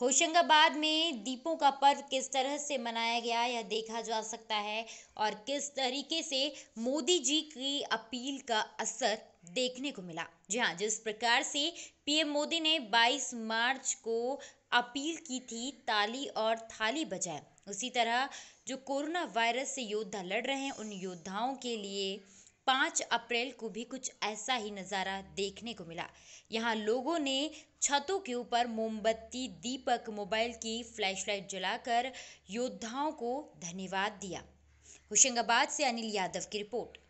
होशंगाबाद में दीपों का पर्व किस तरह से मनाया गया यह देखा जा सकता है और किस तरीके से मोदी जी की अपील का असर देखने को मिला जी हाँ जिस प्रकार से पीएम मोदी ने 22 मार्च को अपील की थी ताली और थाली बजाए उसी तरह जो कोरोना वायरस से योद्धा लड़ रहे हैं उन योद्धाओं के लिए पाँच अप्रैल को भी कुछ ऐसा ही नज़ारा देखने को मिला यहाँ लोगों ने छतों के ऊपर मोमबत्ती दीपक मोबाइल की फ्लैशलाइट जलाकर योद्धाओं को धन्यवाद दिया होशंगाबाद से अनिल यादव की रिपोर्ट